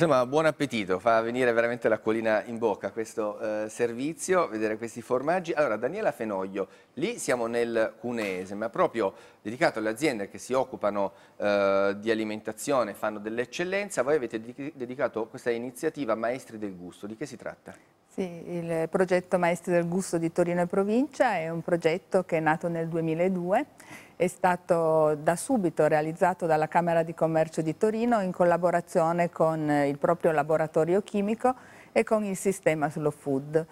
Insomma, buon appetito, fa venire veramente l'acquolina in bocca questo eh, servizio, vedere questi formaggi. Allora, Daniela Fenoglio, lì siamo nel Cuneese, ma proprio dedicato alle aziende che si occupano eh, di alimentazione, fanno dell'eccellenza, voi avete dedicato questa iniziativa Maestri del Gusto, di che si tratta? Sì, il progetto Maestri del Gusto di Torino e Provincia è un progetto che è nato nel 2002, è stato da subito realizzato dalla Camera di Commercio di Torino in collaborazione con il proprio laboratorio chimico e con il sistema Slow Food.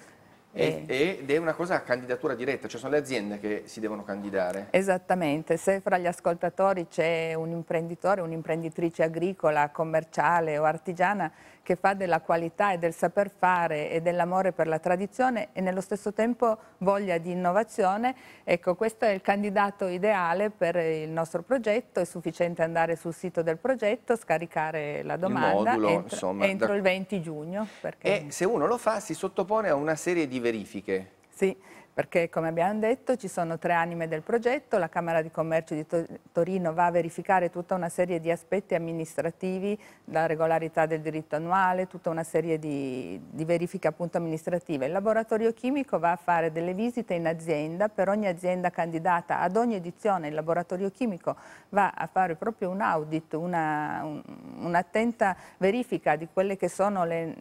Eh. Ed è una cosa a candidatura diretta, cioè sono le aziende che si devono candidare. Esattamente, se fra gli ascoltatori c'è un imprenditore, un'imprenditrice agricola, commerciale o artigiana che fa della qualità e del saper fare e dell'amore per la tradizione e nello stesso tempo voglia di innovazione, ecco questo è il candidato ideale per il nostro progetto, è sufficiente andare sul sito del progetto, scaricare la domanda il modulo, entro, insomma, entro da... il 20 giugno. Perché... E se uno lo fa si sottopone a una serie di verifiche. Sì, perché come abbiamo detto ci sono tre anime del progetto, la Camera di Commercio di Torino va a verificare tutta una serie di aspetti amministrativi, la regolarità del diritto annuale, tutta una serie di, di verifiche appunto amministrative. Il laboratorio chimico va a fare delle visite in azienda, per ogni azienda candidata ad ogni edizione il laboratorio chimico va a fare proprio un audit, un'attenta un, verifica di quelle che sono le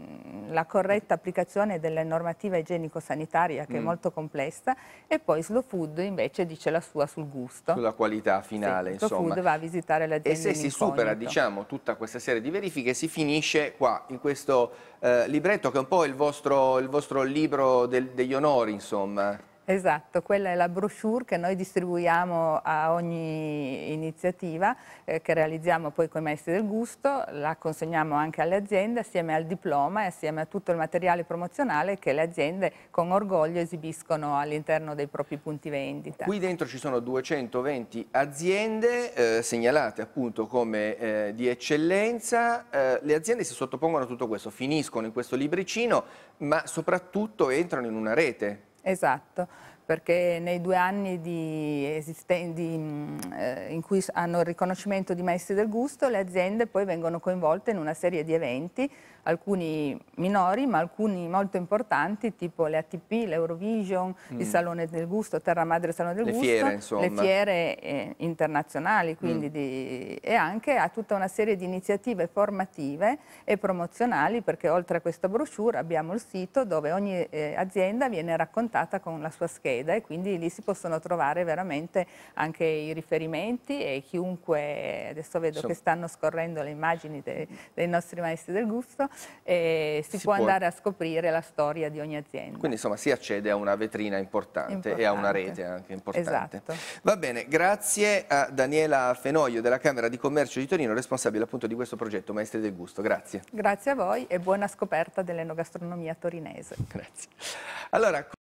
la corretta applicazione della normativa igienico-sanitaria che mm. è molto complessa e poi Slow Food invece dice la sua sul gusto. Sulla qualità finale sì, Slow Food va a visitare l'azienda E se si supera diciamo tutta questa serie di verifiche si finisce qua in questo eh, libretto che è un po' il vostro, il vostro libro del, degli onori insomma. Esatto, quella è la brochure che noi distribuiamo a ogni iniziativa eh, che realizziamo poi con i maestri del gusto, la consegniamo anche alle aziende assieme al diploma e assieme a tutto il materiale promozionale che le aziende con orgoglio esibiscono all'interno dei propri punti vendita. Qui dentro ci sono 220 aziende eh, segnalate appunto come eh, di eccellenza, eh, le aziende si sottopongono a tutto questo, finiscono in questo libricino ma soprattutto entrano in una rete Esatto perché nei due anni di di, eh, in cui hanno il riconoscimento di maestri del gusto, le aziende poi vengono coinvolte in una serie di eventi, alcuni minori ma alcuni molto importanti, tipo le ATP, l'Eurovision, mm. il Salone del Gusto, Terra Madre Salone del le Gusto, fiere, le fiere eh, internazionali mm. quindi mm. di, e anche a tutta una serie di iniziative formative e promozionali, perché oltre a questa brochure abbiamo il sito dove ogni eh, azienda viene raccontata con la sua scheda scheda e quindi lì si possono trovare veramente anche i riferimenti e chiunque, adesso vedo so. che stanno scorrendo le immagini de, mm. dei nostri maestri del gusto, e eh, si, si può, può, andare a scoprire la storia di ogni azienda. Quindi insomma si accede a una vetrina importante, importante. e a una rete anche importante. Esatto. Va bene, grazie a Daniela Fenoglio della Camera di Commercio di Torino, responsabile appunto di questo progetto Maestri del Gusto. Grazie. Grazie a voi e buona scoperta dell'enogastronomia torinese. Grazie. Allora,